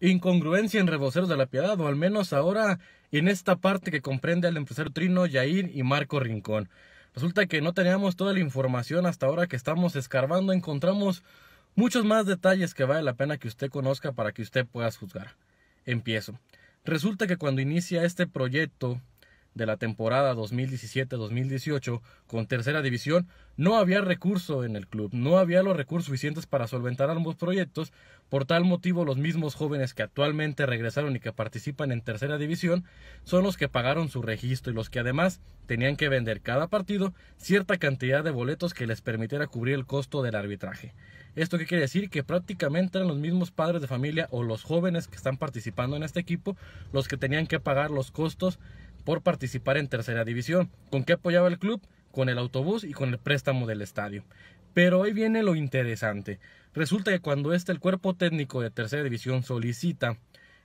incongruencia en Reboceros de la Piedad, o al menos ahora en esta parte que comprende al empresario Trino, Yair y Marco Rincón. Resulta que no teníamos toda la información hasta ahora que estamos escarbando, encontramos muchos más detalles que vale la pena que usted conozca para que usted pueda juzgar. Empiezo. Resulta que cuando inicia este proyecto de la temporada 2017-2018 con tercera división, no había recurso en el club, no había los recursos suficientes para solventar ambos proyectos, por tal motivo los mismos jóvenes que actualmente regresaron y que participan en tercera división son los que pagaron su registro y los que además tenían que vender cada partido cierta cantidad de boletos que les permitiera cubrir el costo del arbitraje. ¿Esto qué quiere decir? Que prácticamente eran los mismos padres de familia o los jóvenes que están participando en este equipo los que tenían que pagar los costos por participar en tercera división. ¿Con qué apoyaba el club? Con el autobús y con el préstamo del estadio. Pero hoy viene lo interesante. Resulta que cuando este el cuerpo técnico de tercera división solicita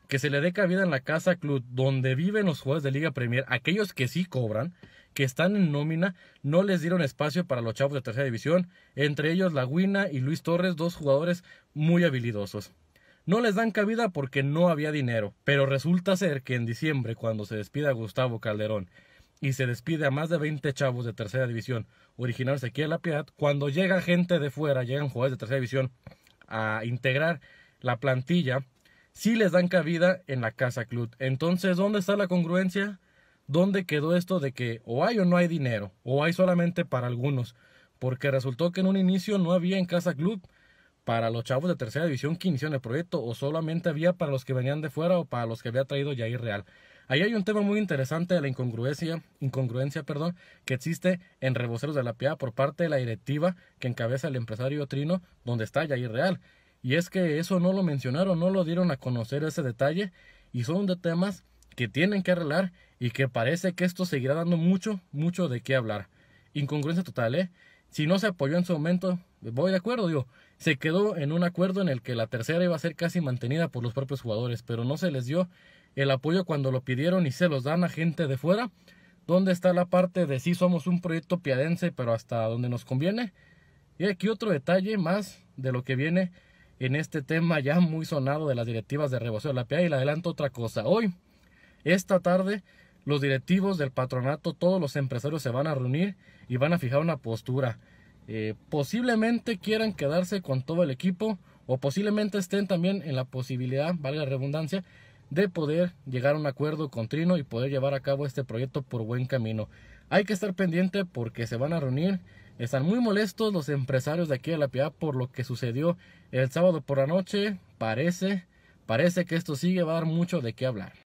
que se le dé cabida en la casa club donde viven los jugadores de Liga Premier, aquellos que sí cobran, que están en nómina, no les dieron espacio para los chavos de tercera división, entre ellos Laguina y Luis Torres, dos jugadores muy habilidosos. No les dan cabida porque no había dinero, pero resulta ser que en diciembre, cuando se despide a Gustavo Calderón y se despide a más de 20 chavos de tercera división, originarios aquí de La Piedad, cuando llega gente de fuera, llegan jugadores de tercera división a integrar la plantilla, sí les dan cabida en la Casa Club. Entonces, ¿dónde está la congruencia? ¿Dónde quedó esto de que o hay o no hay dinero, o hay solamente para algunos? Porque resultó que en un inicio no había en Casa Club para los chavos de tercera división que iniciaron el proyecto o solamente había para los que venían de fuera o para los que había traído Jair Real. Ahí hay un tema muy interesante de la incongruencia, incongruencia perdón, que existe en Reboceros de la Piedad por parte de la directiva que encabeza el empresario Trino, donde está Jair Real. Y es que eso no lo mencionaron, no lo dieron a conocer ese detalle y son de temas que tienen que arreglar y que parece que esto seguirá dando mucho, mucho de qué hablar. Incongruencia total, ¿eh? Si no se apoyó en su momento, voy de acuerdo, digo, se quedó en un acuerdo en el que la tercera iba a ser casi mantenida por los propios jugadores, pero no se les dio el apoyo cuando lo pidieron y se los dan a gente de fuera. ¿Dónde está la parte de si somos un proyecto piadense, pero hasta donde nos conviene? Y aquí otro detalle más de lo que viene en este tema ya muy sonado de las directivas de reboción la PIA. Y le adelanto otra cosa. Hoy, esta tarde, los directivos del patronato, todos los empresarios se van a reunir y van a fijar una postura. Eh, posiblemente quieran quedarse con todo el equipo o posiblemente estén también en la posibilidad, valga la redundancia, de poder llegar a un acuerdo con Trino y poder llevar a cabo este proyecto por buen camino. Hay que estar pendiente porque se van a reunir. Están muy molestos los empresarios de aquí de La Piedad por lo que sucedió el sábado por la noche. Parece, parece que esto sigue va a dar mucho de qué hablar.